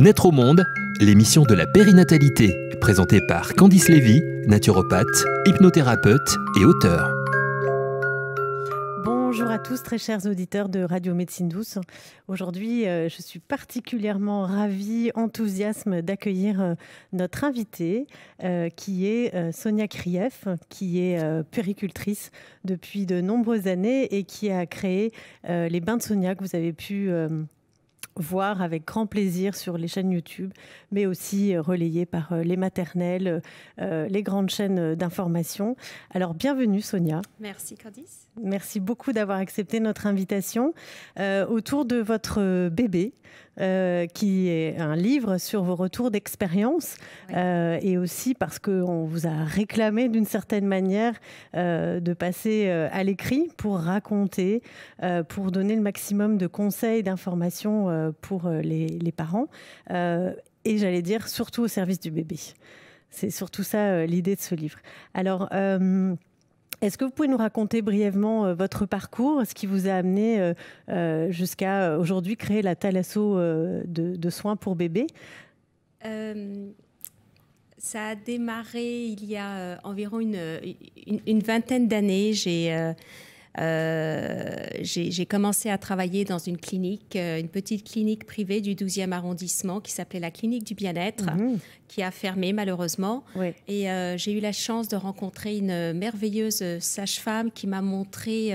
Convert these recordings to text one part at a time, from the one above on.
Naître au monde, l'émission de la périnatalité, présentée par Candice Lévy, naturopathe, hypnothérapeute et auteur. Bonjour à tous, très chers auditeurs de Radio Médecine Douce. Aujourd'hui, euh, je suis particulièrement ravie, enthousiasme d'accueillir euh, notre invitée, euh, qui est Sonia Krief, qui est péricultrice depuis de nombreuses années et qui a créé les bains de Sonia que vous avez pu voir avec grand plaisir sur les chaînes YouTube, mais aussi euh, relayé par euh, les maternelles, euh, les grandes chaînes d'information. Alors bienvenue Sonia. Merci Candice. Merci beaucoup d'avoir accepté notre invitation euh, autour de votre bébé, euh, qui est un livre sur vos retours d'expérience, euh, et aussi parce qu'on vous a réclamé d'une certaine manière de passer à l'écrit pour raconter, pour donner le maximum de conseils, d'informations pour les, les parents, et j'allais dire surtout au service du bébé. C'est surtout ça l'idée de ce livre. Alors. Est-ce que vous pouvez nous raconter brièvement euh, votre parcours, ce qui vous a amené euh, euh, jusqu'à aujourd'hui créer la Thalasso de, de soins pour bébés Ça a démarré il y a environ une, une vingtaine d'années. J'ai euh, j'ai commencé à travailler dans une clinique, euh, une petite clinique privée du 12e arrondissement qui s'appelait la Clinique du Bien-être, mhm. qui a fermé malheureusement. Et euh, j'ai eu la chance de rencontrer une merveilleuse sage-femme qui m'a montré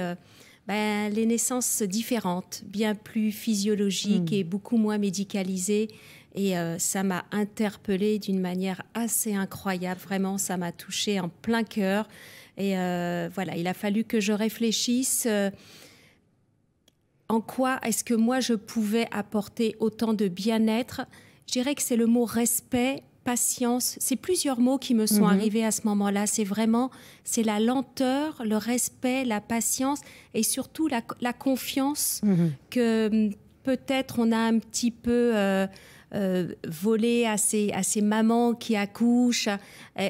ben, les naissances différentes, bien plus physiologiques mhm. et beaucoup moins médicalisées. Et ça m'a interpellée d'une manière assez incroyable. Vraiment, ça m'a touchée en plein cœur. Et euh, voilà, il a fallu que je réfléchisse euh, en quoi est-ce que moi je pouvais apporter autant de bien-être Je dirais que c'est le mot respect, patience, c'est plusieurs mots qui me sont mhm. arrivés à ce moment-là. C'est vraiment, c'est la lenteur, le respect, la patience et surtout la, confiance mhm. que hum, peut-être on a un petit peu... Euh, euh, voler à ces, à mamans qui accouchent.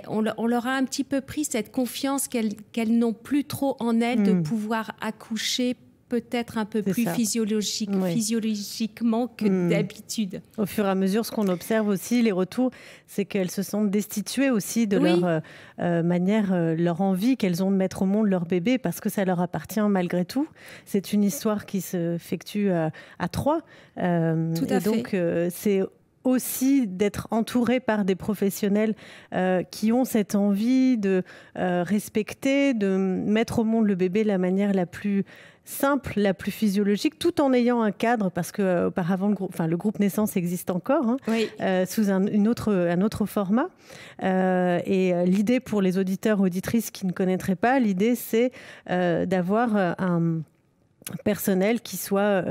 on, leur a un petit peu pris cette confiance qu'elles n'ont plus trop en elles de hmm. pouvoir accoucher peut-être un peu plus physiologiquement que hmm. d'habitude. Au fur et à mesure, ce qu'on observe aussi, les retours, c'est qu'elles se sentent destituées aussi de leur euh, euh, manière, euh, leur envie qu'elles ont de mettre au monde leur bébé parce que ça leur appartient malgré tout. C'est une histoire qui se effectue à trois. tout à et donc, c'est aussi d'être entouré par des professionnels qui ont cette envie de respecter, de mettre au monde le bébé de la manière la plus simple, la plus physiologique, tout en ayant un cadre, parce que euh, auparavant le groupe, enfin le groupe naissance existe encore, hein, euh, sous un, autre, format. Euh, et l'idée pour les auditeurs auditrices qui ne connaîtraient pas, l'idée c'est d'avoir un personnel qui soit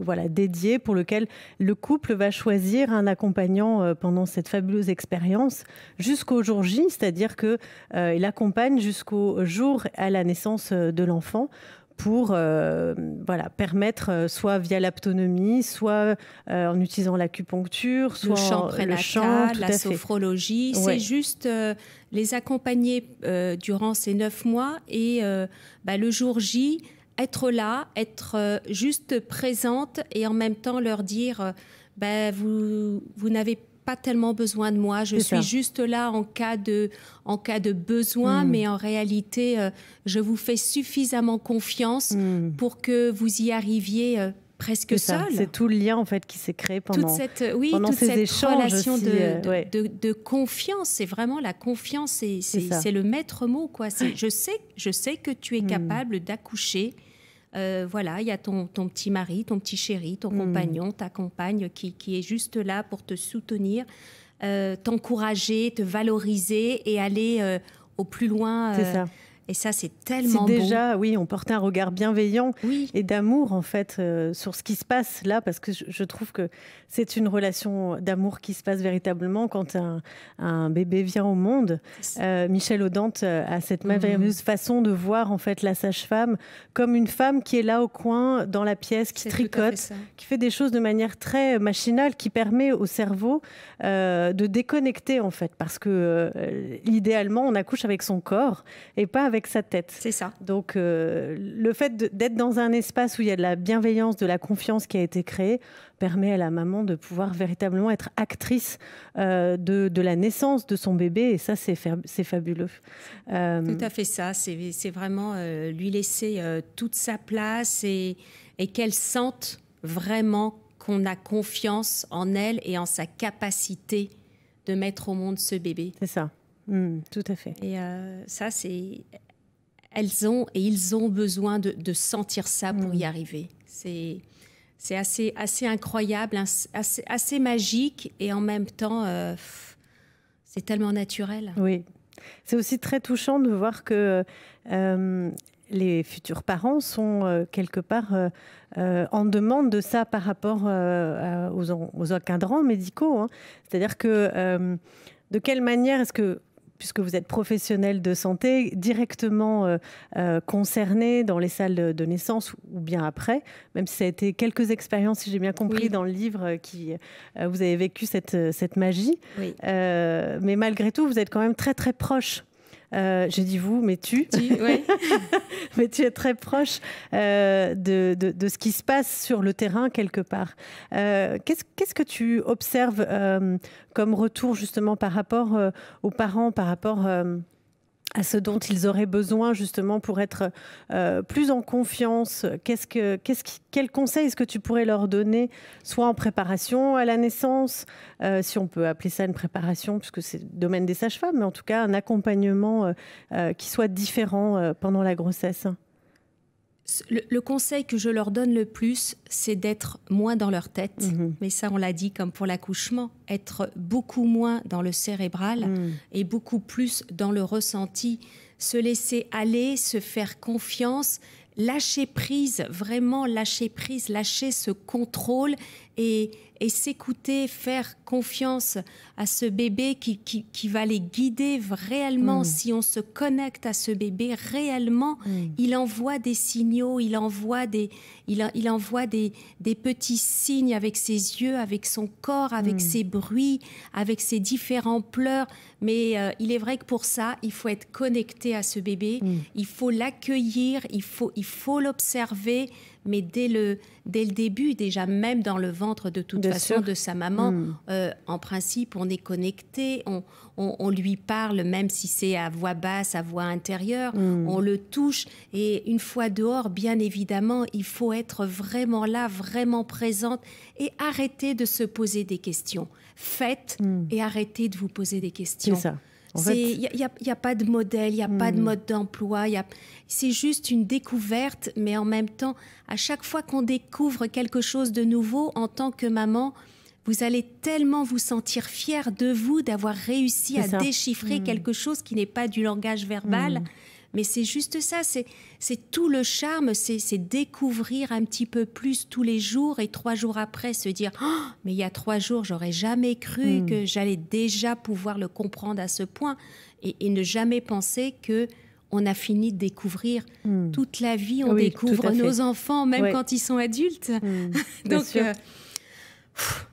voilà dédié pour lequel le couple va choisir un accompagnant pendant cette fabuleuse expérience jusqu'au jour J, c'est-à-dire que il accompagne jusqu'au jour à la naissance de l'enfant pour euh, voilà, permettre, euh, soit via l'aptonomie, soit euh, en utilisant l'acupuncture, soit le chant le la sophrologie. C'est juste les accompagner durant ces neuf mois et bah, le jour J, être là, être juste présente et en même temps leur dire bah, vous, vous n'avez pas pas tellement besoin de moi. Je suis juste là en cas de, en cas de besoin, hmm. mais en réalité, euh, je vous fais suffisamment confiance hmm. pour que vous y arriviez. Euh, presque seul. C'est tout le lien en fait qui s'est créé pendant, cette, oui, ces échanges de, de, confiance. C'est vraiment la confiance, c'est le maître mot quoi. Je sais, je sais que tu es hmm. capable d'accoucher euh, voilà, il y a ton, ton, petit mari, ton petit chéri, ton mhm. compagnon, ta compagne qui, est juste là pour te soutenir, euh, t'encourager, te valoriser et aller euh, au plus loin. C'est et ça, c'est tellement C'est déjà, oui, on porte un regard bienveillant et d'amour, en fait, euh, sur ce qui se passe là, parce que je, trouve que c'est une relation d'amour qui se passe véritablement quand un, bébé vient au monde. Euh, Michel Audante euh, a cette merveilleuse mhm. façon de voir, en fait, la sage-femme comme une femme qui est là au coin, dans la pièce, qui tricote, qui fait des choses de manière très machinale, qui permet au cerveau de déconnecter, en fait, parce que idéalement, on accouche avec son corps et pas avec sa tête. C'est ça. Donc, euh, le fait d'être dans un espace où il y a de la bienveillance, de la confiance qui a été créée, permet à la maman de pouvoir véritablement être actrice euh, de, la naissance de son bébé. Et ça, c'est fabuleux. Euh, tout à fait ça. C'est vraiment lui laisser toute sa place et, et qu'elle sente vraiment qu'on a confiance en elle et en sa capacité de mettre au monde ce bébé. C'est ça. Mmh, tout à fait. Et ça, c'est elles ont et ils ont besoin de, sentir ça pour mm. y arriver. C'est c'est assez assez incroyable, assez, magique et en même temps euh, c'est tellement naturel. Oui, c'est aussi très touchant de voir que euh, les futurs parents sont euh, quelque part en demande de ça par rapport aux, aux encadrants médicaux. Hein. C'est-à-dire que de quelle manière est-ce que puisque vous êtes professionnel de santé, directement euh, euh, concerné dans les salles de naissance ou bien après, même si ça a été quelques expériences, si j'ai bien compris, dans le livre, euh, qui, vous avez vécu cette, magie. mais malgré tout, vous êtes quand même très très proche euh, je dis vous, mais tu. tu mais tu es très proche euh, de, ce qui se passe sur le terrain quelque part. Euh, qu'est-ce que tu observes comme retour justement par rapport aux parents, par rapport à ce dont ils auraient besoin justement pour être euh, plus en confiance Qu'est-ce que, Quel conseil est-ce que tu pourrais leur donner, soit en préparation à la naissance, euh, si on peut appeler ça une préparation, puisque c'est le domaine des sages-femmes, mais en tout cas un accompagnement euh, qui soit différent pendant la grossesse le, conseil que je leur donne le plus, c'est d'être moins dans leur tête. Mhm. Mais ça, on l'a dit comme pour l'accouchement, être beaucoup moins dans le cérébral mhm. et beaucoup plus dans le ressenti. Se laisser aller, se faire confiance, lâcher prise, vraiment lâcher prise, lâcher ce contrôle et, s'écouter, faire confiance à ce bébé qui, va les guider réellement. Mm. Si on se connecte à ce bébé réellement, mm. il envoie des signaux, il envoie, des, il, envoie des, petits signes avec ses yeux, avec son corps, avec mm. ses bruits, avec ses différents pleurs. Mais euh, il est vrai que pour ça, il faut être connecté à ce bébé, il faut l'accueillir, il faut l'observer. Il faut mais dès le, début, déjà même dans le ventre de toute façon de sa maman, hmm. euh, en principe, on est connecté, on, lui parle, même si c'est à voix basse, à voix intérieure, hmm. on le touche. Et une fois dehors, bien évidemment, il faut être vraiment là, vraiment présente et arrêter de se poser des questions. Faites hmm. et arrêtez de vous poser des questions. C'est ça. Il n'y a, pas de modèle, il n'y a pas de hmm. mode d'emploi. C'est juste une découverte, mais en même temps, à chaque fois qu'on découvre quelque chose de nouveau en tant que maman, vous allez tellement vous sentir fière de vous d'avoir réussi à déchiffrer hmm. quelque chose qui n'est pas du langage verbal. Hmm. Mais c'est juste ça, c'est tout le charme, c'est découvrir un petit peu plus tous les jours et trois jours après se dire oh, mais il y a trois jours, j'aurais jamais cru hmm. que j'allais déjà pouvoir le comprendre à ce point et, ne jamais penser que on a fini de découvrir hmm. toute la vie, on découvre nos enfants même quand ils sont adultes. Hmm. Donc euh,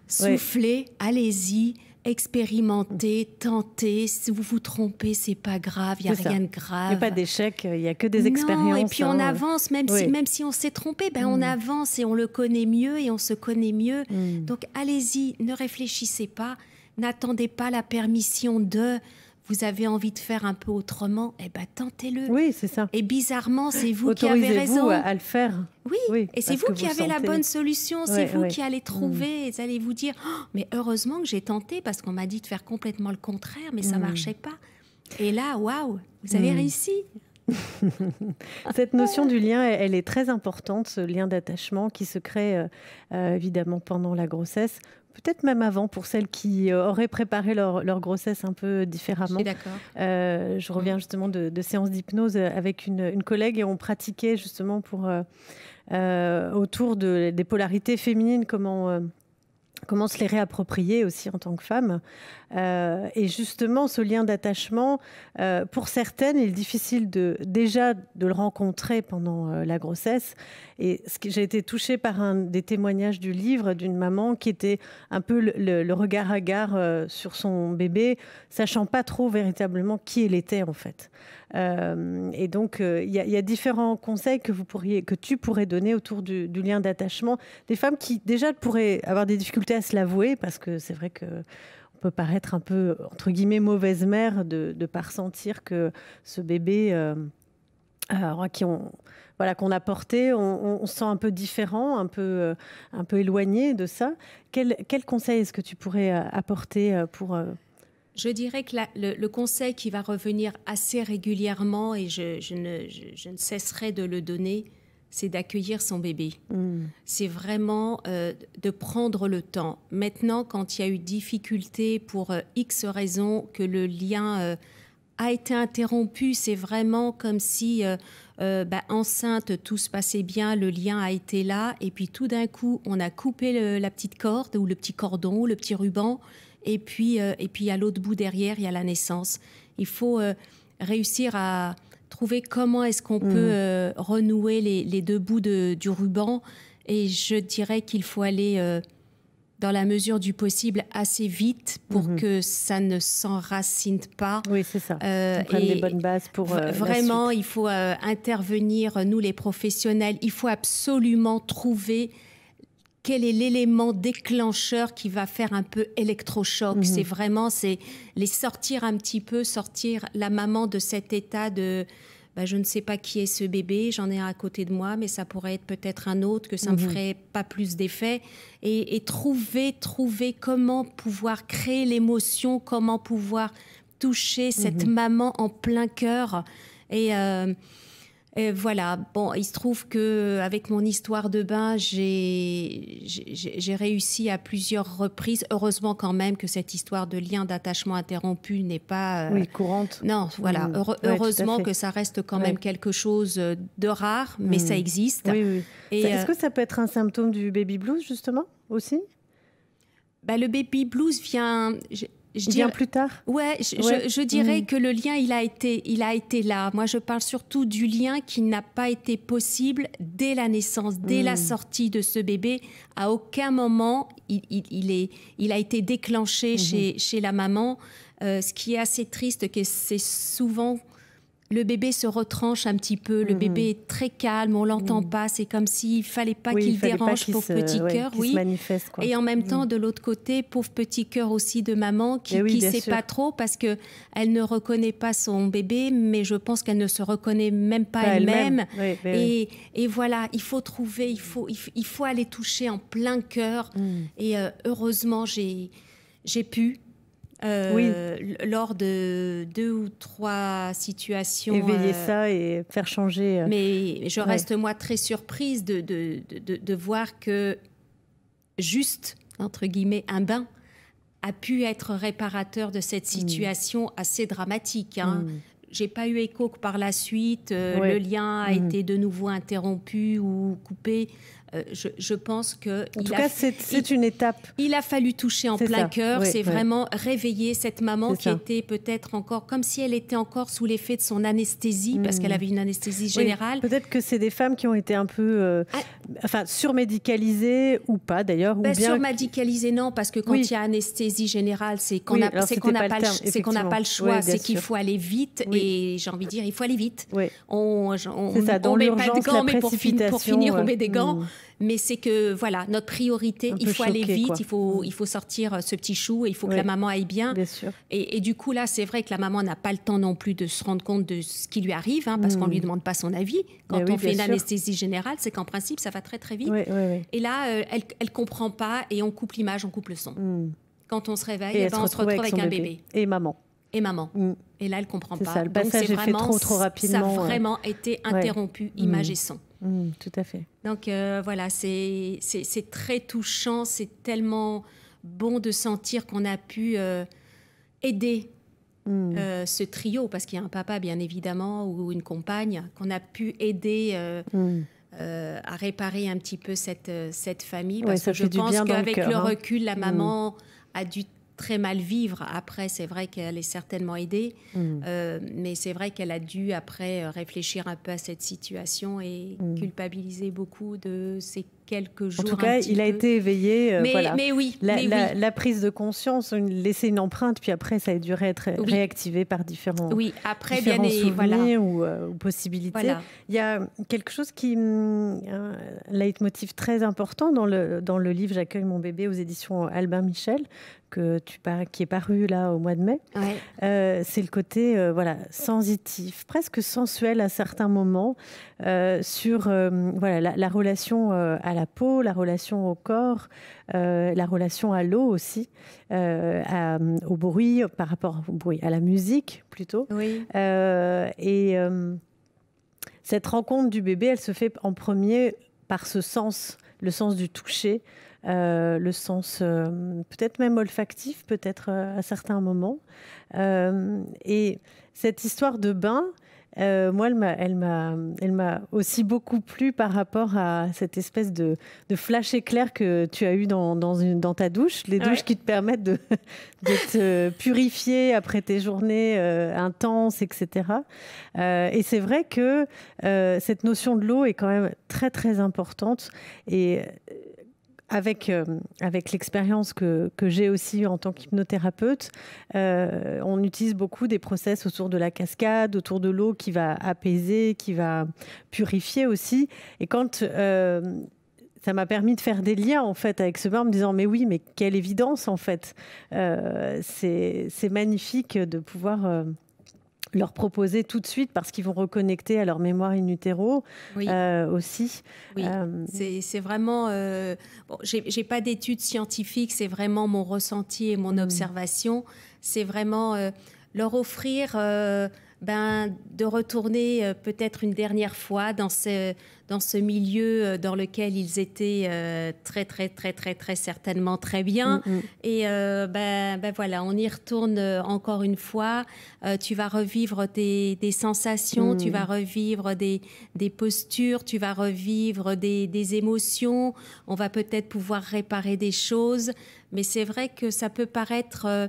soufflez, allez-y expérimenter, tenter. Si vous vous trompez, c'est pas grave, il n'y a rien de grave. Il n'y a pas d'échec, il euh, n'y a que des expériences. et puis on hein. avance, même, si, même si on s'est trompé, ben on mm. avance et on le connaît mieux et on se connaît mieux. Mm. Donc allez-y, ne réfléchissez pas, n'attendez pas la permission de vous avez envie de faire un peu autrement, eh ben tentez-le. Oui, c'est ça. Et bizarrement, c'est vous qui avez raison. À, le faire. Oui, et c'est vous qui avez la bonne solution, c'est vous qui allez mm. trouver, vous allez vous dire, oh, mais heureusement que j'ai tenté parce qu'on m'a dit de faire complètement le contraire, mais ça ne mm. marchait pas. Et là, waouh, vous avez mm. réussi. Cette notion du lien, elle est très importante, ce lien d'attachement qui se crée euh, euh, évidemment pendant la grossesse peut-être même avant pour celles qui euh, auraient préparé leur, grossesse un peu différemment. Je, euh, je reviens justement de, séances d'hypnose euh, avec une, collègue et on pratiquait justement pour autour de, des polarités féminines comment comment se les réapproprier aussi en tant que femme. Euh, et justement, ce lien d'attachement, euh, pour certaines, il est difficile de, déjà de le rencontrer pendant euh, la grossesse. Et j'ai été touchée par un des témoignages du livre d'une maman qui était un peu le, regard hagard sur son bébé, sachant pas trop véritablement qui elle était en fait. Euh, et donc, euh, il y, a différents conseils que, vous pourriez, que tu pourrais donner autour du, lien d'attachement des femmes qui déjà pourraient avoir des difficultés à se l'avouer, parce que c'est vrai que on peut paraître un peu, entre guillemets, mauvaise mère de ne pas ressentir que ce bébé euh, qui on, voilà, qu'on a porté, on, se sent un peu différent, un peu, un peu éloigné de ça. Quel, quel conseil est-ce que tu pourrais apporter pour je dirais que le, conseil qui va revenir assez régulièrement, et je, ne, cesserai de le donner, c'est d'accueillir son bébé. Mm. C'est vraiment euh, de prendre le temps. Maintenant, quand il y a eu difficulté pour euh, X raisons, que le lien euh, a été interrompu, c'est vraiment comme si, bah, enceinte, tout se passait bien, le lien a été là, et puis tout d'un coup, on a coupé la petite corde ou le petit cordon ou le petit ruban. Et puis, euh, et puis à l'autre bout derrière, il y a la naissance. Il faut euh, réussir à trouver comment est-ce qu'on mhm. peut euh, renouer les, deux bouts du ruban. Et je dirais qu'il faut aller dans la mesure du possible assez vite pour mhm. que ça ne s'enracine pas. Oui, c'est ça. et des bonnes bases pour. vraiment, il faut intervenir, nous les professionnels. Il faut absolument trouver quel est l'élément déclencheur qui va faire un peu électrochoc mhm. C'est vraiment c'est les sortir un petit peu, sortir la maman de cet état de bah, je ne sais pas qui est ce bébé, j'en ai un à côté de moi, mais ça pourrait être peut-être un autre, que ça ne me mhm. ferait pas plus d'effet. Et, trouver, trouver comment pouvoir créer l'émotion, comment pouvoir toucher cette mhm. maman en plein cœur. Et. Euh, euh, voilà, bon, il se trouve que avec mon histoire de bain, j'ai réussi à plusieurs reprises. Heureusement quand même que cette histoire de lien d'attachement interrompu n'est pas euh, oui, courante. Non, voilà, mm. heureusement que ça reste quand même quelque chose de rare, mais mm. ça existe. Oui, oui. Est-ce euh, que ça peut être un symptôme du baby blues justement aussi bah, le baby blues vient je dirais, plus tard. Ouais, je, dirais mm. que le lien il a été, il a été là. Moi, je parle surtout du lien qui n'a pas été possible dès la naissance, dès la mm. sortie de ce bébé. À aucun moment il, est, il a été déclenché mm-hmm. chez, chez la maman. Euh, ce qui est assez triste, que c'est souvent le bébé se retranche un petit peu, le mm-hmm. bébé est très calme, on l'entend mm-hmm. pas, c'est comme s'il fallait pas qu'il dérange, pauvre petit cœur, oui. Et en même mm. temps, de l'autre côté, pauvre petit cœur aussi de maman qui, eh ne sait pas trop parce que elle ne reconnaît pas son bébé, mais je pense qu'elle ne se reconnaît même pas, elle-même. et, voilà, il faut trouver, il faut, il faut aller toucher en plein cœur. Mm. Et euh, heureusement, j'ai j'ai pu euh, lors de deux ou trois situations. Éveiller euh, ça et faire changer. Euh, mais je reste moi très surprise de, de, de, voir que juste, entre guillemets, un bain a pu être réparateur de cette hmm. situation assez dramatique. Hein. n'ai hmm. J'ai pas eu écho que par la suite, le lien a hmm. été de nouveau interrompu ou coupé. Euh, je, pense que... En tout cas, c'est une étape. Il a fallu toucher en plein cœur, c'est vraiment réveiller cette maman qui était peut-être encore, comme si elle était encore sous l'effet de son anesthésie, parce qu'elle hmm. avait une anesthésie générale. peut-être que c'est des femmes qui ont été un peu, euh, ah. enfin, surmédicalisées ou pas d'ailleurs. Bah, bien... Surmédicalisées, non, parce que quand il y a anesthésie générale, c'est qu'on n'a pas, pas, le choix, c'est qu'il faut aller vite, et j'ai envie de dire, il faut aller vite. On, on, dans on met pas de gants, mais pour, finir, on met des gants. Hmm mais c'est que voilà, notre priorité, il faut aller vite, il faut, il faut sortir euh, ce petit chou et il faut que la maman aille bien. Et, du coup, là, c'est vrai que la maman n'a pas le temps non plus de se rendre compte de ce qui lui arrive, hein, parce qu'on ne lui hmm. demande pas son avis. Ben Quand on fait une anesthésie générale, c'est qu'en principe, ça va très très vite. et là, euh, elle ne comprend pas et on coupe l'image, on coupe le son. Hmm. Quand on se réveille, eh ben, on se retrouve avec, un bébé. Et maman et maman. Hmm. Et là, elle comprend pas. Ça, Donc, vraiment, Ça a euh. vraiment été interrompu, image et son. Mm, tout à fait. Donc euh, voilà, c'est très touchant, c'est tellement bon de sentir qu'on a pu euh, aider mm. euh, ce trio, parce qu'il y a un papa bien évidemment, ou une compagne, qu'on a pu aider. Mm. à réparer un petit peu cette, famille. Parce que je pense qu'avec le, le, hein. recul, la maman a dû très mal vivre. Après, c'est vrai qu'elle est certainement aidée, mm. euh, mais c'est vrai qu'elle a dû après euh, réfléchir un peu à cette situation et mm. culpabiliser beaucoup de ses quelques jours. En tout cas, il a été éveillé. Euh, mais, oui, la, prise de conscience, laisser une empreinte, puis après, ça a dû être réactivé par différents, oui. après, souvenirs ou, euh, possibilités. Il y a quelque chose qui, un hum, euh, motif très important dans le, dans le livre J'accueille mon bébé aux éditions Albin Michel, que tu qui est paru là au mois de mai. c'est le côté voilà sensitif, presque sensuel à certains moments sur voilà la relation à la la peau, la relation au corps, euh, la relation à l'eau aussi, euh, au bruit, par rapport au bruit, à la musique plutôt. Euh, et cette rencontre du bébé, elle se fait en premier par ce sens, le sens du toucher, le sens peut-être même olfactif, peut-être à certains moments. et cette histoire de bain, euh, moi, elle m'a aussi beaucoup plu par rapport à cette espèce de, flash éclair que tu as eu dans, dans ta douche, les douches qui te permettent de, te purifier après tes journées euh, intenses, etc. Euh, et c'est vrai que cette notion de l'eau est quand même très, très importante. Et avec, euh, avec l'expérience que, que j'ai aussi en tant qu'hypnothérapeute, euh, on utilise beaucoup des process autour de la cascade, autour de l'eau qui va apaiser, qui va purifier aussi. Et quand euh, ça m'a permis de faire des liens en fait avec ce bain en me disant mais oui mais quelle évidence en fait c'est magnifique de pouvoir leur proposer tout de suite parce qu'ils vont reconnecter à leur mémoire in utero euh, aussi. Oui. Euh, c'est vraiment. Euh, bon, j'ai pas d'études scientifiques, c'est vraiment mon ressenti et mon hmm. observation. C'est vraiment leur offrir de retourner peut-être une dernière fois dans ce, dans ce milieu dans lequel ils étaient très, très, très, très, très certainement très bien. Et ben, ben, voilà, on y retourne encore une fois. tu vas revivre des, sensations, tu vas revivre des, postures, tu vas revivre des émotions. On va peut-être pouvoir réparer des choses. Mais c'est vrai que ça peut paraître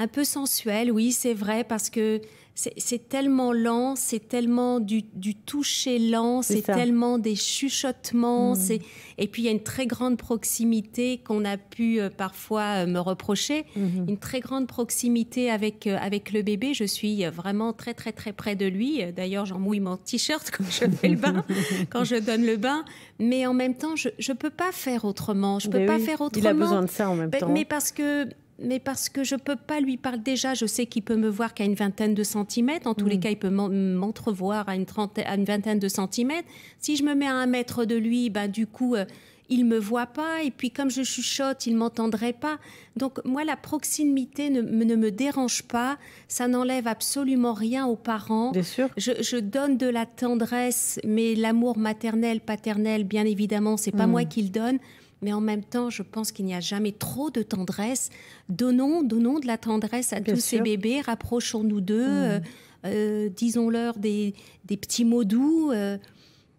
un peu sensuel, oui, c'est vrai, parce que c'est tellement lent, c'est tellement du, toucher lent, c'est tellement des chuchotements, mm. et puis il y a une très grande proximité qu'on a pu euh, parfois euh, me reprocher, mm-hmm. une très grande proximité avec, euh, avec le bébé. Je suis vraiment très très très près de lui. D'ailleurs, j'en mouille mon t-shirt quand je fais le bain, quand je donne le bain, mais en même temps, je ne peux pas faire autrement. Je ben peux pas faire autrement. Il a besoin de ça en même ben, temps. Mais parce que mais parce que je peux pas lui parler. Déjà, je sais qu'il peut me voir qu'à une vingtaine de centimètres. En tous les mm. cas, il peut m'entrevoir à une, à une vingtaine de centimètres. Si je me mets à un mètre de lui, ben, du coup, il euh, il me voit pas. Et puis, comme je chuchote, il ne m'entendrait pas. Donc, moi, la proximité ne, me dérange pas. Ça n'enlève absolument rien aux parents. Bien sûr. Je, donne de la tendresse, mais l'amour maternel, paternel, bien évidemment, c'est pas mm. moi qui le donne mais en même temps, je pense qu'il n'y a jamais trop de tendresse. Donnons, donnons de la tendresse à tous ces bébés, rapprochons-nous d'eux, mm. euh, euh, disons-leur des, petits mots doux. Euh.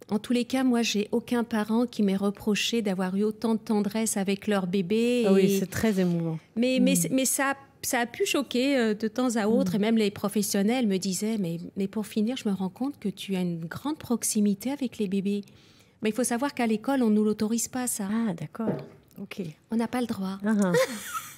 en tous les cas, moi, j'ai aucun parent qui m'ait reproché d'avoir eu autant de tendresse avec leur bébé. Ah oui, c'est très émouvant. Mais, mm. mais, ça, ça a pu choquer de temps à autre, mm. et même les professionnels me disaient, mais, mais pour finir, je me rends compte que tu as une grande proximité avec les bébés. Mais il faut savoir qu'à l'école, on ne nous l'autorise pas, ça. Ah, d'accord. OK. On n'a pas le droit. Ah,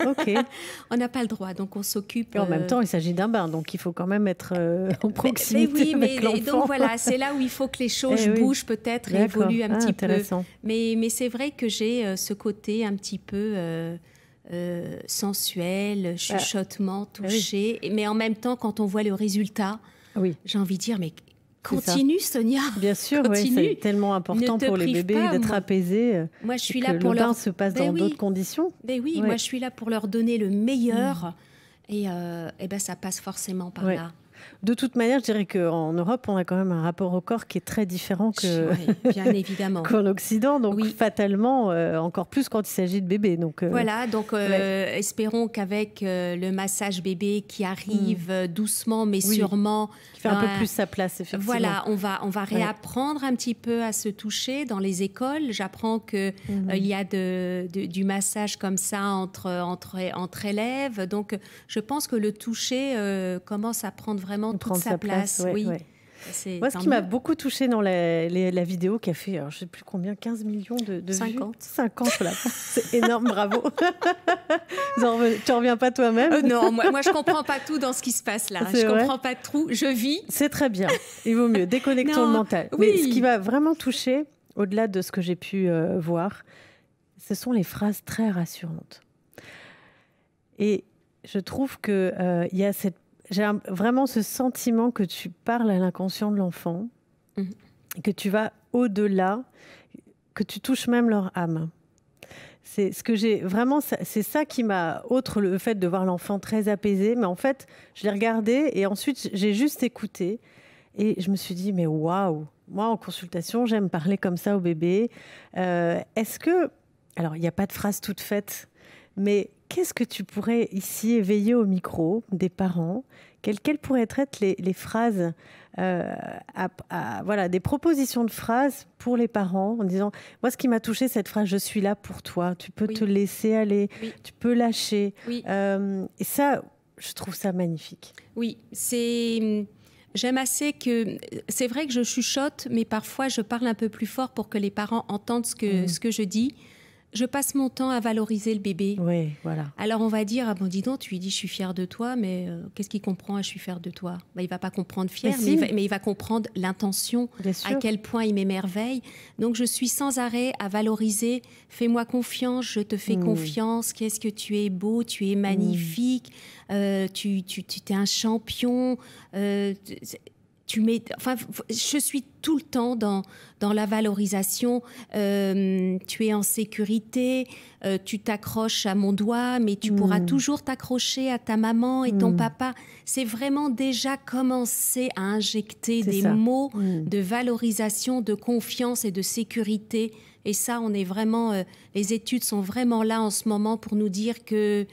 ah. Ok. on n'a pas le droit, donc on s'occupe. en même euh, temps, il s'agit d'un bain, donc il faut quand même être euh, en proximité mais, oui, mais, Donc voilà, c'est là où il faut que les choses eh bougent peut-être, évoluent un ah, petit peu. Mais, mais c'est vrai que j'ai euh, ce côté un petit peu... sensuel, chuchotement, touché, mais en même temps, quand on voit le résultat, oui. j'ai envie de dire, mais Continue, Sonia. Bien sûr, c'est tellement important pour les bébés d'être apaisés. Euh, moi, je suis là pour le leur... se passe ben dans d'autres conditions. Mais ben oui, moi, je suis là pour leur donner le meilleur. Mm. Et, euh, et, ben, ça passe forcément par là. De toute manière, je dirais qu'en Europe, on a quand même un rapport au corps qui est très différent que bien évidemment qu'en Occident. Donc oui. fatalement, euh, encore plus quand il s'agit de bébés. Donc euh, voilà. Donc euh, espérons qu'avec le massage bébé qui arrive mm. doucement mais sûrement, qui fait un peu plus sa place. Effectivement. Voilà, on va on va réapprendre un petit peu à se toucher dans les écoles. J'apprends que mm-hmm. il y a du massage comme ça entre entre entre élèves. Donc je pense que le toucher commence à prendre vraiment vraiment toute prendre sa, place. oui. Moi, ce qui m'a beaucoup touché dans la, vidéo qui a fait, je ne sais plus combien, 15 millions de, de 50. 50. là. C'est énorme, bravo. tu n'en reviens pas toi-même euh, Non, moi, je ne comprends pas tout dans ce qui se passe là. Je ne comprends pas trop. Je vis. C'est très bien. Il vaut mieux. Déconnectons le mental. Mais ce qui m'a vraiment touché, au-delà de ce que j'ai pu euh, voir, ce sont les phrases très rassurantes. Et je trouve qu'il euh, il y a cette j'ai vraiment ce sentiment que tu parles à l'inconscient de l'enfant, mhm. que tu vas au-delà, que tu touches même leur âme. C'est ce que j'ai vraiment, c'est ça qui m'a, autre le fait de voir l'enfant très apaisé, mais en fait, je l'ai regardé et ensuite j'ai juste écouté et je me suis dit, mais waouh, moi en consultation, j'aime parler comme ça au bébé. Euh, est-ce que, alors il n'y a pas de phrase toute faite, mais qu'est-ce que tu pourrais ici éveiller au micro des parents quelles, pourraient être les, phrases, euh, voilà, des propositions de phrases pour les parents en disant Moi, ce qui m'a touché, cette phrase, je suis là pour toi, tu peux te laisser aller, tu peux lâcher. Euh, et ça, je trouve ça magnifique. Oui, c'est. J'aime assez que c'est vrai que je chuchote, mais parfois je parle un peu plus fort pour que les parents entendent ce que, mmh. ce que je dis je passe mon temps à valoriser le bébé. Oui, voilà. Alors on va dire, ah bon, dis donc, tu lui dis, je suis fière de toi, mais euh, qu'est-ce qu'il comprend, je suis fière de toi ben, Il va pas comprendre fière, mais, il, va, comprendre l'intention, à quel point il m'émerveille. Donc je suis sans arrêt à valoriser, fais-moi confiance, je te fais mmh. confiance, qu'est-ce que tu es beau, tu es mmh. magnifique, euh, tu, tu, tu es un champion. Euh, enfin, je suis tout le temps dans, dans la valorisation. Euh, tu es en sécurité, euh, tu t'accroches à mon doigt, mais tu pourras hmm. toujours t'accrocher à ta maman et ton hmm. papa. C'est vraiment déjà commencé à injecter des mots hmm. de valorisation, de confiance et de sécurité. Et ça, on est vraiment, euh, les études sont vraiment là en ce moment pour nous dire que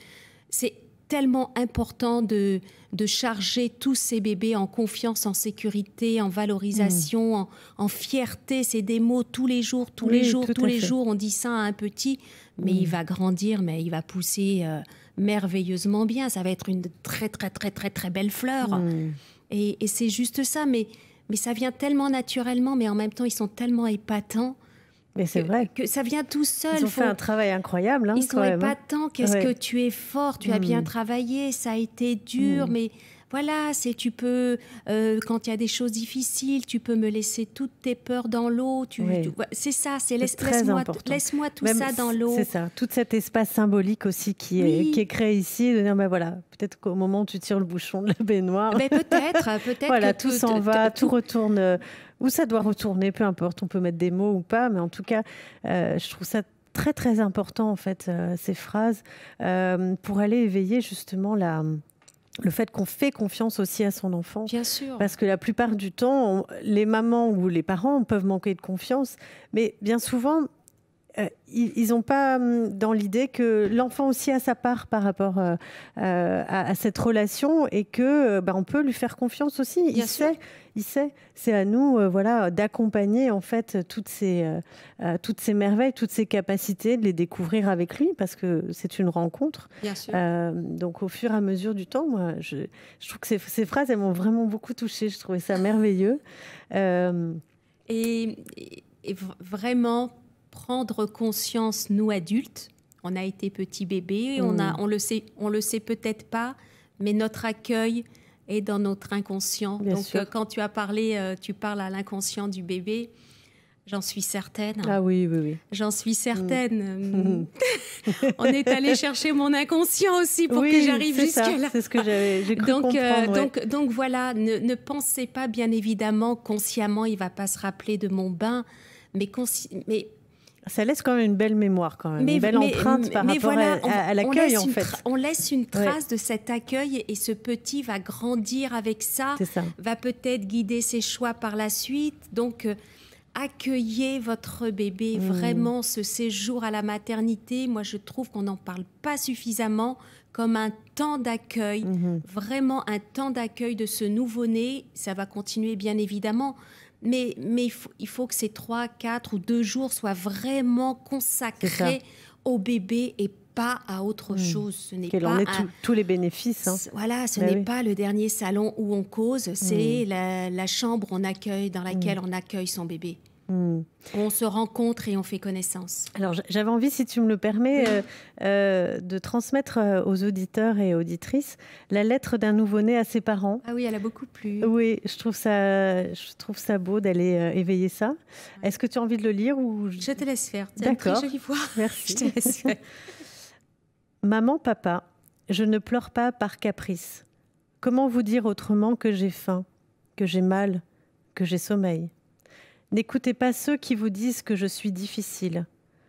c'est tellement important de, de charger tous ces bébés en confiance, en sécurité, en valorisation, hmm. en, fierté. C'est des mots tous les jours, tous les jours, tous les jours. On dit ça à un petit, mais il hmm. va grandir, mais il va pousser euh, merveilleusement bien. Ça va être une très, très, très, très, très belle fleur. Hmm. Et, et c'est juste ça, mais, mais ça vient tellement naturellement, mais en même temps, ils sont tellement épatants. Mais c'est vrai. Que ça vient tout seul. Ils ont fait un travail incroyable. Hein, ils sont tant hein. Qu'est-ce que tu es fort, tu as bien hmm. travaillé, ça a été dur, hmm. mais voilà, c'est tu peux, euh, quand il y a des choses difficiles, tu peux me laisser toutes tes peurs dans l'eau. Tu, c'est ça, c'est laisse-moi laisse moi, tout ça dans l'eau. C'est ça, tout cet espace symbolique aussi qui est, créé ici, de dire, ben voilà, peut-être qu'au moment où tu tires le bouchon de la baignoire. Mais ben, peut-être, euh, peut-être. voilà, tout s'en va, tout, retourne. Euh, où ça doit retourner, peu importe, on peut mettre des mots ou pas, mais en tout cas, je trouve ça très très important en fait ces phrases pour aller éveiller justement la le fait qu'on fait confiance aussi à son enfant. Bien sûr. Parce que la plupart du temps, les mamans ou les parents peuvent manquer de confiance, mais bien souvent, euh, ils n'ont pas hum, dans l'idée que l'enfant aussi a sa part par rapport euh, euh, à, cette relation et que bah, on peut lui faire confiance aussi. il sait, il sait. C'est à nous, euh, voilà, d'accompagner en fait toutes ces, euh, euh, toutes ces merveilles, toutes ces capacités, de les découvrir avec lui, parce que c'est une rencontre. donc, au fur et à mesure du temps, moi, je, trouve que ces, phrases, elles m'ont vraiment beaucoup touchée. Je trouvais ça merveilleux. Et, vraiment prendre conscience, nous adultes, on a été petits bébés, on, a, on le sait, on le sait peut-être pas, mais notre accueil et dans notre inconscient. Donc, euh, quand tu as parlé, euh, tu parles à l'inconscient du bébé. J'en suis certaine. Ah oui, oui, oui. J'en suis mm. certaine. on est allé chercher mon inconscient aussi pour que j'arrive jusque-là. C'est ce que j'avais donc, euh, donc, donc voilà, ne, ne, pensez pas, bien évidemment, consciemment, il va pas se rappeler de mon bain, mais, mais ça laisse quand même une belle mémoire, quand même, une belle empreinte par rapport à, l'accueil, en fait. On laisse une trace de cet accueil et ce petit va grandir avec ça, va peut-être guider ses choix par la suite. Donc, euh, accueillez votre bébé, mmh. vraiment ce séjour à la maternité. Moi, je trouve qu'on n'en parle pas suffisamment comme un temps d'accueil, mmh. vraiment un temps d'accueil de ce nouveau-né. Ça va continuer, bien évidemment mais, il, faut, que ces trois, quatre ou deux jours soient vraiment consacrés au bébé et pas à autre hmm. chose. Ce n'est pas en tous les bénéfices. Hein. Voilà, ce ben n'est pas le dernier salon où on cause, c'est hmm. la, chambre on accueille, dans laquelle hmm. on accueille son bébé. On se rencontre et on fait connaissance. Alors j'avais envie, si tu me le permets, euh, euh, de transmettre euh, aux auditeurs et auditrices la lettre d'un nouveau-né à ses parents. Ah oui, elle a beaucoup plu. Oui, je trouve ça, je trouve ça beau d'aller éveiller ça. Est-ce que tu as envie de le lire ou je... te laisse faire. D'accord. Merci. je te laisse faire. Maman, papa, je ne pleure pas par caprice. Comment vous dire autrement que j'ai faim, que j'ai mal, que j'ai sommeil? N'écoutez pas ceux qui vous disent que je suis difficile.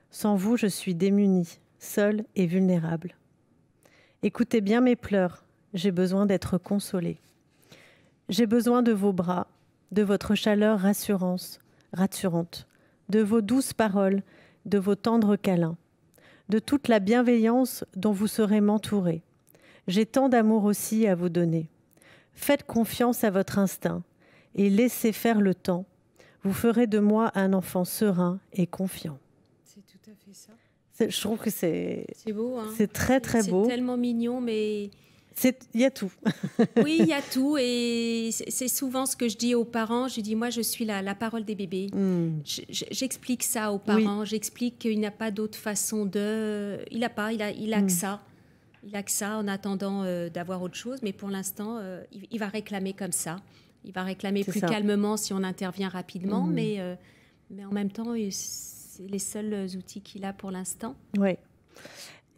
Sans vous, je suis démunie, seule et vulnérable. Écoutez bien mes pleurs, j'ai besoin d'être consolée. J'ai besoin de vos bras, de votre chaleur rassurance, rassurante, de vos douces paroles, de vos tendres câlins, de toute la bienveillance dont vous serez m'entourée. J'ai tant d'amour aussi à vous donner. Faites confiance à votre instinct et laissez faire le temps vous ferez de moi un enfant serein et confiant. C'est tout à fait ça. Je trouve que c'est. C'est beau. Hein. C'est très très beau. C'est tellement mignon, mais. Il y a tout. oui, il y a tout. Et c'est souvent ce que je dis aux parents. Je dis, moi, je suis la, parole des bébés. Hmm. J'explique ça aux parents. J'explique qu'il n'a pas d'autre façon de... Il n'a pas, il a, il a hmm. que ça. Il a que ça en attendant euh, d'avoir autre chose. Mais pour l'instant, euh, il, va réclamer comme ça. Il va réclamer plus calmement si on intervient rapidement, mhm. mais, euh, mais en même temps, c'est les seuls outils qu'il a pour l'instant. Oui.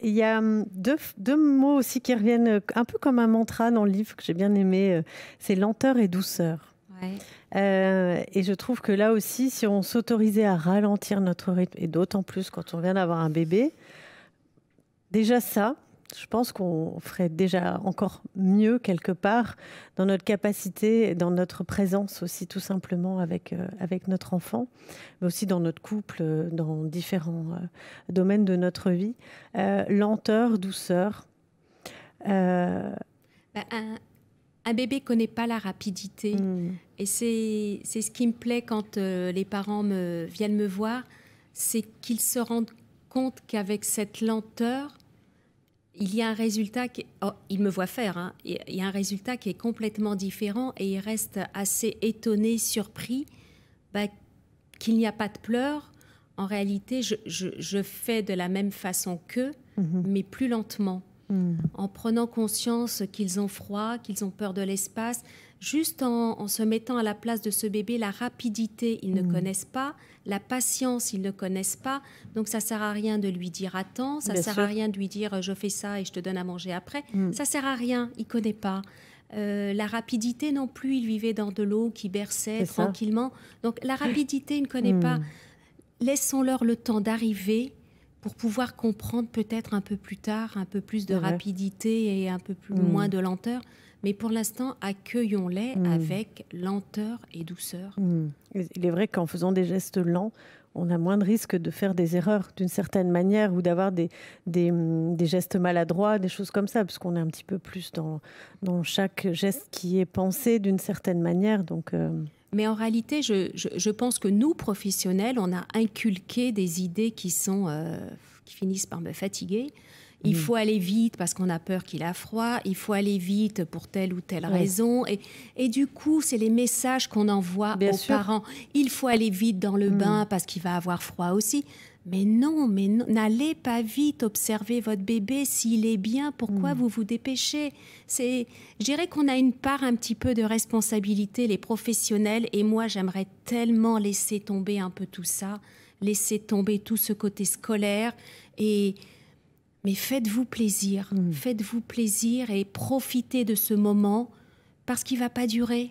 Il y a hum, deux, deux, mots aussi qui reviennent euh, un peu comme un mantra dans le livre que j'ai bien aimé, euh, c'est lenteur et douceur. et je trouve que là aussi, si on s'autorisait à ralentir notre rythme, et d'autant plus quand on vient d'avoir un bébé, déjà ça, je pense qu'on ferait déjà encore mieux quelque part dans notre capacité, dans notre présence aussi tout simplement avec, euh, avec notre enfant, mais aussi dans notre couple, euh, dans différents euh, domaines de notre vie. lenteur, douceur. Bah, un, bébé bébé connaît pas la rapidité hmm. et c'est ce qui me plaît quand les parents me, viennent me voir, c'est qu'ils se rendent compte qu'avec cette lenteur, il y a un résultat qui, oh, me voit faire, hein. il y a un résultat qui est complètement différent et il reste assez étonné, surpris bah, qu'il n'y a pas de pleurs. En réalité, je, fais de la même façon qu'eux, mhm. mais plus lentement. Mm. en prenant conscience qu'ils ont froid, qu'ils ont peur de l'espace, juste en, se mettant à la place de ce bébé, la rapidité, ils ne mm. connaissent pas, la patience, ils ne connaissent pas. Donc ça sert à rien de lui dire attends, ça sert à rien de lui dire je fais ça et je te donne à manger après. Mm. Ça sert à rien, il connaît pas. Euh, la rapidité non plus, il vivait dans de l'eau qui berçait tranquillement. Donc la rapidité, il ne connaît pas. Laissons-leur le temps d'arriver, pour pouvoir comprendre peut-être un peu plus tard, un peu plus de rapidité et un peu plus, mm. moins de lenteur. Mais pour l'instant, accueillons-les mm. avec lenteur et douceur. Mm. Il est vrai qu'en faisant des gestes lents, on a moins de risque de faire des erreurs d'une certaine manière ou d'avoir des, des, gestes maladroits, des choses comme ça, parce qu'on est un petit peu plus dans, dans chaque geste qui est pensé d'une certaine manière. Donc, euh, mais en réalité, je, pense que nous, professionnels, on a inculqué des idées qui, sont, euh, qui finissent par me fatiguer. Il mm. faut aller vite parce qu'on a peur qu'il a froid, il faut aller vite pour telle ou telle raison. Et, et, du coup, c'est les messages qu'on envoie aux parents. Il faut aller vite dans le mm. bain parce qu'il va avoir froid aussi. Mais non, mais n'allez pas vite observer votre bébé s'il est bien. Pourquoi hmm. vous vous dépêchez C'est, je qu'on a une part un petit peu de responsabilité, les professionnels et moi. J'aimerais tellement laisser tomber un peu tout ça, laisser tomber tout ce côté scolaire et mais faites-vous plaisir, hmm. faites-vous plaisir et profitez de ce moment parce qu'il va pas durer.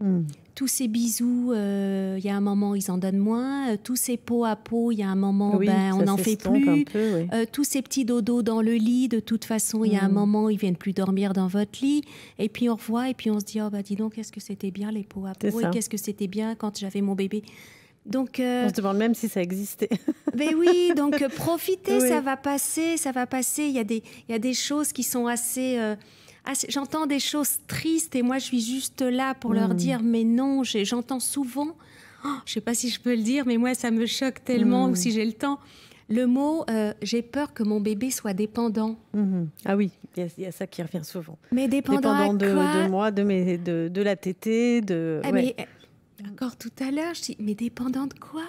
Hmm tous ces bisous, euh, il y a un moment, ils en donnent moins. Euh, tous ces peaux à peau, il y a un moment, ben, on en fait plus. Euh, tous ces petits dodos dans le lit, de toute façon, il y a un mm. moment, ils viennent plus dormir dans votre lit. Et puis on revoit, et puis on se dit, oh ben dis donc, qu'est-ce que c'était bien les peaux à peau, et qu'est-ce que c'était bien quand j'avais mon bébé. Donc, euh, on se demande même si ça existait. Mais oui, donc profitez, ça va passer, ça va passer. Il y, des, il y a des choses qui sont assez ah, j'entends des choses tristes et moi je suis juste là pour leur hmm. dire mais non, j'entends souvent, je oh, je sais pas si je peux le dire, mais moi ça me choque tellement hmm. ou si j'ai le temps. Le mot euh, j'ai peur que mon bébé soit dépendant. Hmm. Ah oui, il y, a ça qui revient souvent. Mais dépendant, de, de, moi, de, de, la tétée, de. Ah, encore euh, tout à l'heure, je dis mais dépendant de quoi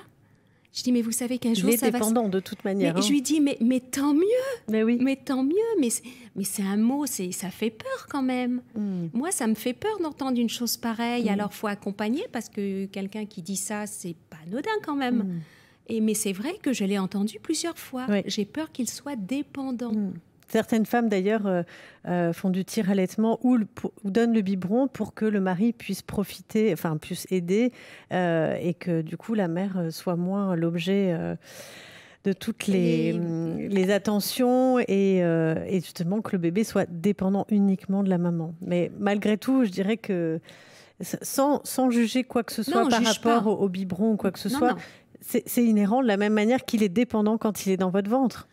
je dis, mais vous savez qu'un jour, ça dépendant, va de toute manière. Hein. Je lui dis, mais, mais tant mieux. Mais oui. Mais tant mieux. Mais, mais c'est un mot, c'est ça fait peur quand même. Hmm. Moi, ça me fait peur d'entendre une chose pareille. alors hmm. Alors, faut accompagner parce que quelqu'un qui dit ça, c'est pas anodin quand même. Hmm. Et, mais c'est vrai que je l'ai entendu plusieurs fois. J'ai peur qu'il soit dépendant. Certaines femmes, d'ailleurs, euh, euh, font du tir allaitement ou, ou, donnent le biberon pour que le mari puisse profiter, enfin, puisse aider euh, et que, du coup, la mère soit moins l'objet. de toutes les, hum, attentions et, justement que le bébé soit dépendant uniquement de la maman. Mais malgré tout, je dirais que sans, juger quoi que ce soit par rapport au, biberon ou quoi que ce soit, c'est inhérent de la même manière qu'il est dépendant quand il est dans votre ventre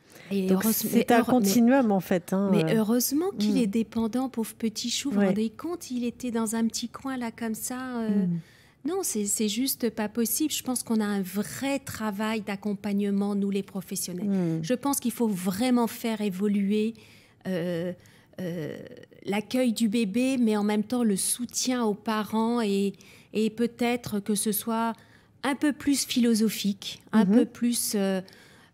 c'est un continuum en fait. Hein, mais euh, heureusement qu'il est hmm. dépendant, pauvre petit chou. Vous vous rendez compte, il était dans un petit coin là comme ça. Euh, hmm. Non, c'est juste pas possible. Je pense qu'on a un vrai travail d'accompagnement, nous les professionnels. Hmm. Je pense qu'il faut vraiment faire évoluer euh, l'accueil du bébé, mais en même temps le soutien aux parents et, peut-être que ce soit un peu plus philosophique, un mhm. peu plus...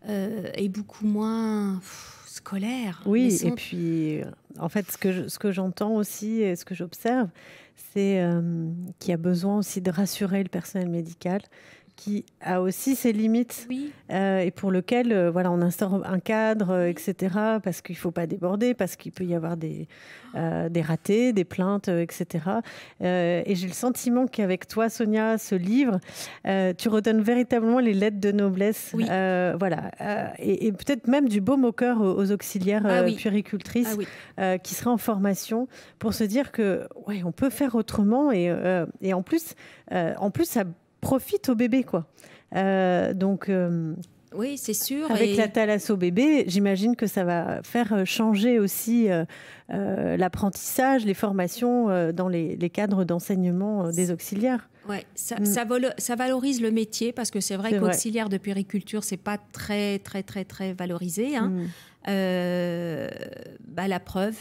Euh, est et beaucoup moins scolaire. Oui, et puis euh, en fait, ce que, j'entends aussi et ce que j'observe, c'est euh, qu'il y a besoin aussi de rassurer le personnel médical qui a aussi ses limites oui. Euh, et pour lequel euh, voilà on instaure un cadre, etc. Parce qu'il ne faut pas déborder, parce qu'il peut y avoir des, euh, des ratés, des plaintes, etc. et j'ai le sentiment qu'avec toi, Sonia, ce livre, tu redonnes véritablement les lettres de noblesse, voilà, et, peut-être même du beau au cœur aux, auxiliaires ah, ah qui seraient en formation pour se dire que ouais, on peut faire autrement et, et en plus, en plus ça profite au bébé, quoi. Euh, donc. Euh, oui, c'est sûr. Avec la la au bébé, j'imagine que ça va faire euh, changer aussi l'apprentissage, les formations dans les, cadres d'enseignement des auxiliaires. Ouais, ça, mm. ça, valorise le métier parce que c'est vrai qu'auxiliaire de puériculture, c'est pas très très très très valorisé. Hein. Mm. Bah, la preuve,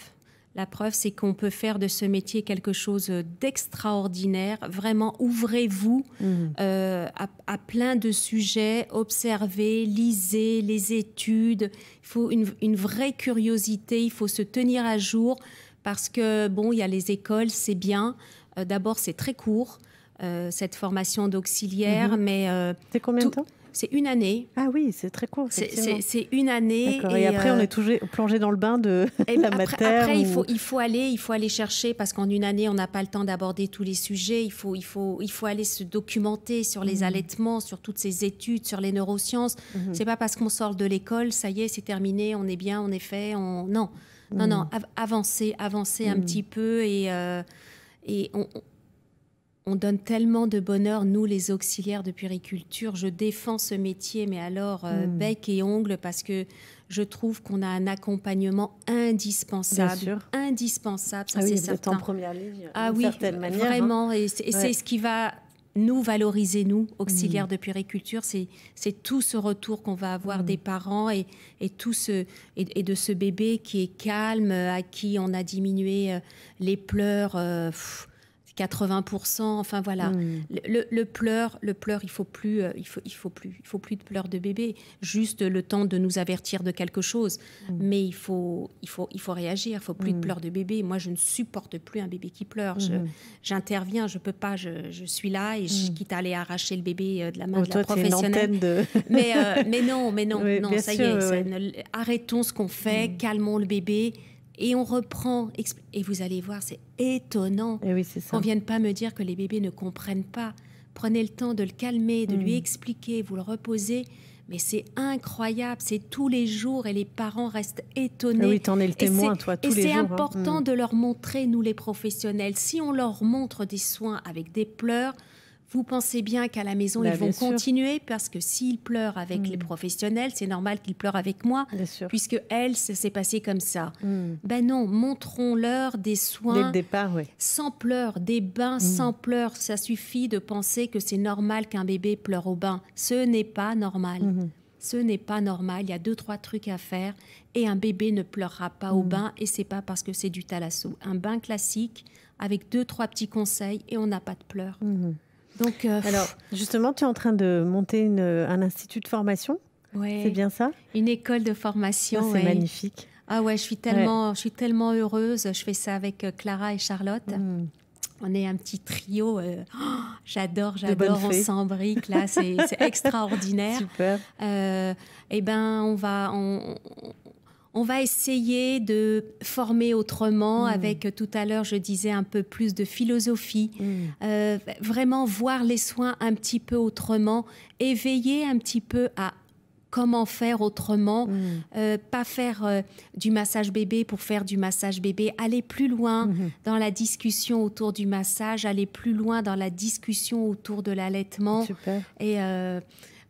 la preuve, c'est qu'on peut faire de ce métier quelque chose d'extraordinaire. Vraiment, ouvrez-vous mmh. euh, à, plein de sujets, observez, lisez les études. Il faut une, vraie curiosité, il faut se tenir à jour parce que, bon, il y a les écoles, c'est bien. Euh, d'abord, c'est très court. Euh, cette formation d'auxiliaire, mmh. mais... c'est combien de temps c'est une année. Ah oui, c'est très court. C'est une année. Et, après, on euh, est toujours plongé dans le bain de eh ben, la matière. Après, il, faut, aller, il faut aller chercher parce qu'en une année, on n'a pas le temps d'aborder tous les sujets. Il faut, aller se documenter sur les mmh. allaitements, sur toutes ces études, sur les neurosciences. Mmh. C'est pas parce qu'on sort de l'école, ça y est, c'est terminé, on est bien, on est fait. Non, non, mmh. non, avancer, avancer un petit peu et, euh, on on donne tellement de bonheur, nous les auxiliaires de puriculture. Je défends ce métier, mais alors euh, hmm. bec et ongle, parce que je trouve qu'on a un accompagnement indispensable. Indispensable, ça ah oui, c'est certain. en première ligne, ah oui, euh, hein. Vraiment, et c'est ce qui va nous valoriser, nous, auxiliaires hmm. de puériculture. C'est tout ce retour qu'on va avoir hmm. des parents et, tout ce, et, de ce bébé qui est calme, à qui on a diminué euh, les pleurs. 80%, enfin voilà. Le, pleur, le pleur, il faut plus, euh, il faut, il faut plus, il faut plus de pleurs de bébé. Juste le temps de nous avertir de quelque chose. Mm. Mais il faut, il faut, il faut réagir. Il faut plus de mm. pleurs de bébé. Moi, je ne supporte plus un bébé qui pleure. Mm-hmm. J'interviens, je, ne peux pas. Je, suis là et je, mm. quitte à aller arracher le bébé euh, de la main oh, de la professionnelle. mais, euh, mais non, mais non, ça y est. arrêtons ce qu'on fait, calmons le bébé et on reprend. Et vous allez voir, c'est étonnant et eh On ne vienne pas me dire que les bébés ne comprennent pas. Prenez le temps de le calmer, de lui mm. expliquer, vous le reposer Mais c'est incroyable, c'est tous les jours et les parents restent ah étonnés. Oui, t'en es le témoin, toi, tous les jours. Et hein. c'est important mm. de leur montrer, nous les professionnels, si on leur montre des soins avec des pleurs, vous pensez bien qu'à la maison, bah, ils vont continuer parce que s'ils pleurent avec les mm. professionnels, c'est normal qu'ils pleurent avec moi, puisque elle, ça s'est passé comme ça. Mm. Ben non, montrons-leur des soins Dès le départ, sans pleurs, des bains mm. sans pleurs. Ça suffit de penser que c'est normal qu'un bébé pleure au bain. Ce n'est pas normal. Mm-hmm. Ce n'est pas normal, il y a deux, trois trucs à faire et un bébé ne pleurera pas au bain et c'est pas parce que c'est du thalasso. Un bain classique avec deux, trois petits conseils et on n'a pas de pleurs. Mm-hmm. Euh, Alors, justement, tu es en train de monter une, un institut de formation Ouais. C'est bien ça Une école de formation. Ah, c'est magnifique. Ah ouais, je suis tellement, je suis tellement heureuse. Je fais ça avec euh, Clara et Charlotte. Hmm. On est un petit trio. Euh, j'adore, j'adore. On s'embrique là, c'est extraordinaire. Super. eh ben, on va, on va essayer de former autrement, mm. avec euh, tout à l'heure, je disais un peu plus de philosophie, mm. euh, vraiment voir les soins un petit peu autrement, éveiller un petit peu à comment faire autrement, mm. euh, pas faire du massage bébé pour faire du massage bébé, aller plus loin mm-hmm. dans la discussion autour du massage, aller plus loin dans la discussion autour de l'allaitement. Et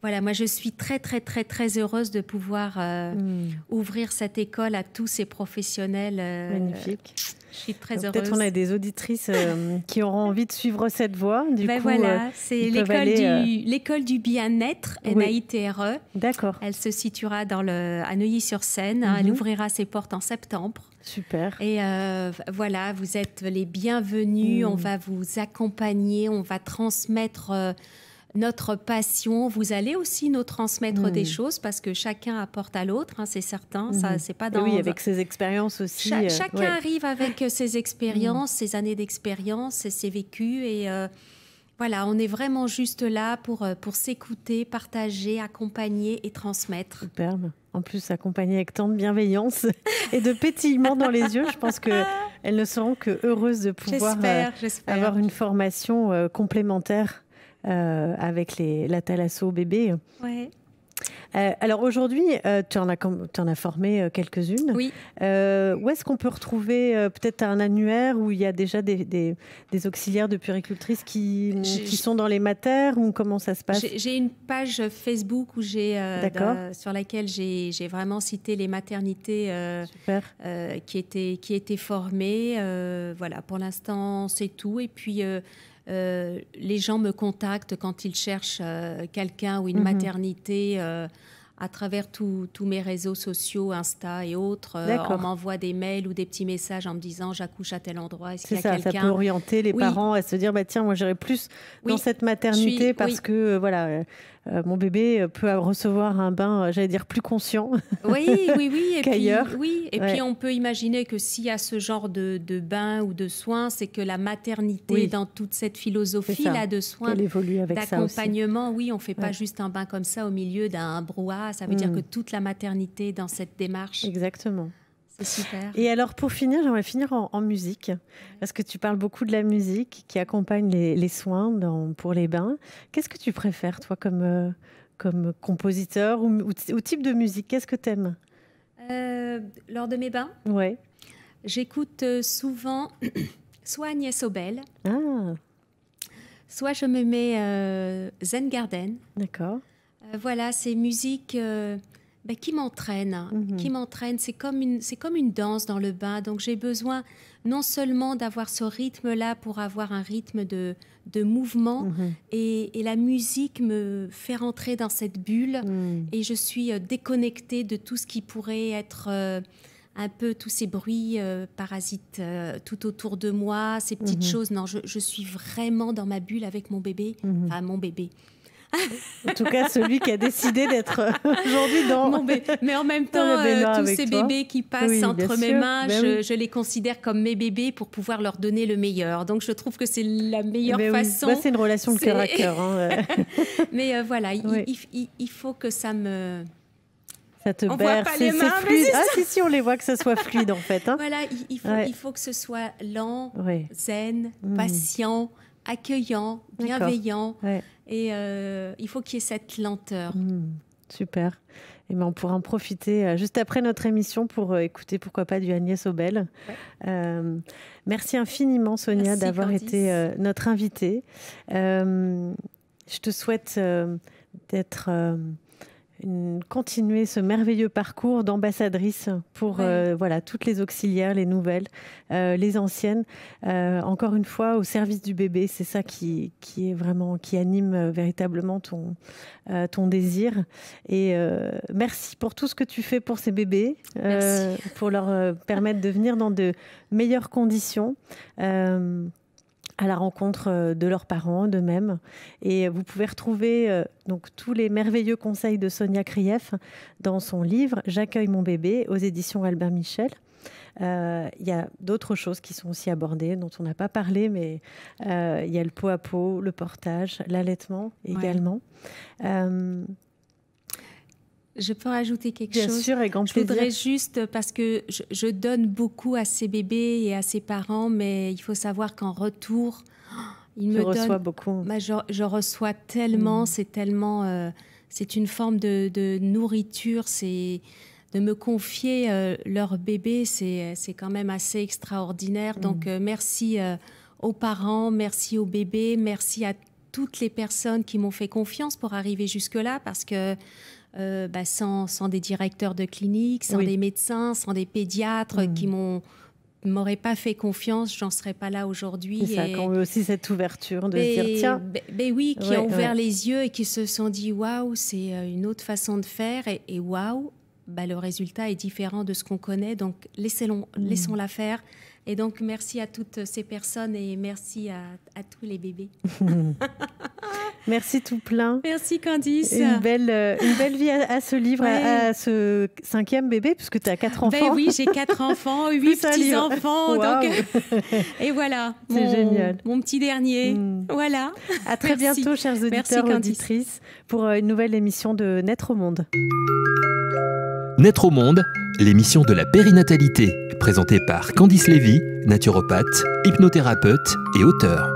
voilà, moi je suis très très très très heureuse de pouvoir euh, hmm. ouvrir cette école à tous ces professionnels. Euh, Magnifique. Je suis très heureuse. Peut-être on a des auditrices euh, qui auront envie de suivre cette voie. Du ben coup, voilà, c'est l'école, du, bien-être, et NAITRE. D'accord. Elle se situera dans le, à Neuilly-sur-Seine. Elle mhm. ouvrira ses portes en septembre. Super. Et voilà, vous êtes les bienvenus. Hmm. On va vous accompagner, on va transmettre notre passion. Vous allez aussi nous transmettre des hmm. choses parce que chacun apporte à l'autre, hein, c'est certain. Ça, hmm. c'est pas dans. oui, avec ses expériences aussi. Euh, chacun arrive avec euh, ses expériences, ses années d'expérience, ses vécus et. Euh, voilà, on est vraiment juste là pour, pour s'écouter, partager, accompagner et transmettre. Superbe. En plus, accompagner avec tant de bienveillance et de pétillement dans les yeux, je pense que elles ne seront que heureuses de pouvoir avoir une formation complémentaire euh, avec les, la thalasso bébé. Ouais. Euh, alors aujourd'hui, euh, tu, en as, en as formé quelques-unes. Oui. où est-ce qu'on peut retrouver peut-être un annuaire où il y a déjà des, auxiliaires de puricultrices qui, sont dans les matères ou comment ça se passe J'ai une page Facebook où j'ai sur laquelle j'ai vraiment cité les maternités qui étaient qui étaient formées. voilà, pour l'instant c'est tout. Et puis euh, les gens me contactent quand ils cherchent euh, quelqu'un ou une mhm. maternité euh, à travers tous mes réseaux sociaux, Insta et autres. on m'envoie des mails ou des petits messages en me disant j'accouche à tel endroit. Est-ce qu'il y a quelqu'un Ça peut orienter les parents à se dire bah, tiens, moi j'irai plus dans cette maternité parce que voilà, euh, mon bébé euh, peut recevoir un bain, euh, j'allais dire, plus conscient oui, oui, oui. Oui, et puis on peut imaginer que s'il y a ce genre de, bain ou de soins, c'est que la maternité, dans toute cette philosophie là de soins, d'accompagnement, oui, on ne fait pas juste un bain comme ça au milieu d'un brouhaha. Ça veut dire mm. que toute la maternité dans cette démarche. Exactement. Et alors, pour finir, j'aimerais finir en, musique, parce que tu parles beaucoup de la musique qui accompagne les, soins pour les bains. Qu'est-ce que tu préfères, toi, comme, euh, comme compositeur ou, ou, type de musique Qu'est-ce que tu aimes euh, Lors de mes bains Ouais. J'écoute euh, souvent soit Agnès Obel. Ah soit je me mets Zen Garden. D'accord. voilà, c'est musique ben, qui m'entraîne, hein. mhm. qui m'entraîne. C'est comme une, c'est comme une danse dans le bain. Donc j'ai besoin non seulement d'avoir ce rythme-là pour avoir un rythme de, mouvement, mhm. et, la musique me fait rentrer dans cette bulle, mhm. et je suis euh, déconnectée de tout ce qui pourrait être euh, un peu tous ces bruits euh, parasites tout autour de moi, ces petites choses. Non, je, suis vraiment dans ma bulle avec mon bébé, enfin mon bébé, En tout cas, celui qui a décidé d'être euh, aujourd'hui dans. mais, mais, en même temps, euh, tous ces bébés qui passent entre mes mains, ben je, les considère comme mes bébés pour pouvoir leur donner le meilleur. Donc, je trouve que c'est la meilleure ben façon. Bah, c'est une relation de cœur à cœur. Hein, mais euh, voilà, il, faut que ça me. Ça te berce, voit pas les mains, ah si, si, on les voit que ça soit fluide en fait. Hein. Voilà, il, faut, que ce soit lent, zen, hmm. patient, accueillant, bienveillant. Ouais. Et euh, il faut qu'il y ait cette lenteur. Hmm, super. Et eh ben, on pourra en profiter euh, juste après notre émission pour euh, écouter, pourquoi pas, du Agnès Obel. merci infiniment, Sonia, d'avoir été notre invitée. je te souhaite d'être continuer ce merveilleux parcours d'ambassadrice pour euh, voilà toutes les auxiliaires, les nouvelles, euh, les anciennes. Euh, encore une fois, au service du bébé, c'est ça qui, qui est vraiment qui anime véritablement ton ton désir. Et merci pour tout ce que tu fais pour ces bébés, pour leur permettre de venir dans de meilleures conditions à la rencontre euh, de leurs parents, d'eux-mêmes. Et vous pouvez retrouver euh, donc tous les merveilleux conseils de Sonia Krief dans son livre J'accueille mon bébé aux éditions Albert Michel. Euh, il y a d'autres choses qui sont aussi abordées, dont on n'a pas parlé, mais il y a le pot à pot, le portage, l'allaitement également je peux rajouter quelque Bien chose sûr, et grand Je voudrais juste, euh, parce que je, donne beaucoup à ces bébés et à ces parents, mais il faut savoir qu'en retour, ils me beaucoup. Bah, je, je, reçois tellement, mm. c'est tellement, euh, c'est une forme de, nourriture, c'est de me confier euh, leur bébé, c'est quand même assez extraordinaire. Mm. Donc merci aux parents, merci aux bébés, merci à toutes les personnes qui m'ont fait confiance pour arriver jusque-là, parce que euh, bah, sans, des directeurs de clinique, sans des médecins, sans des pédiatres qui mm. m'ont m'aurait pas fait confiance, j'en serais pas là aujourd'hui. C'est ça, quand aussi cette ouverture de dire tiens. oui, qui a ouvert les yeux et qui se sont dit waouh, c'est euh, une autre façon de faire et, waouh, bah, le résultat est différent de ce qu'on connaît, donc laissons, mm. laissons la faire. Et donc merci à toutes ces personnes et merci à tous les bébés. Merci tout plein. Merci Candice. Une belle, euh, vie à, ce livre, à, ce cinquième bébé, puisque tu as quatre ben enfants. oui, j'ai quatre enfants, huit petits-enfants. Et voilà. C'est génial. Mon petit dernier. Mm. Voilà. À très bientôt, chers auditeurs et auditrices, pour euh, une nouvelle émission de Naître au Monde. Naître au Monde, l'émission de la périnatalité, présentée par Candice Lévy, naturopathe, hypnothérapeute et auteur.